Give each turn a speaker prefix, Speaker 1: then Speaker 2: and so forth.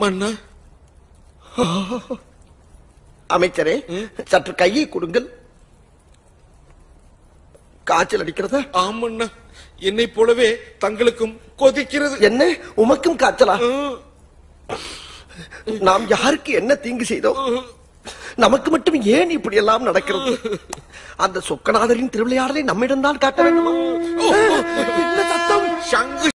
Speaker 1: மன்னா அமைச்சரே சற்று கையை கொடுங்கள் காய்ச்சல் அடிக்கிறதா ஆமண்ணா என்னை போலவே தங்களுக்கும் கொதிக்கிறது என்ன உமக்கும் காய்ச்சலா நாம் யாருக்கு என்ன தீங்கு செய்தோம் நமக்கு மட்டும் ஏன் இப்படி எல்லாம் நடக்கிறது அந்த சொக்கநாதரின் திருவிளையாடலை நம்மிடம்தான் காட்ட வேண்டுமா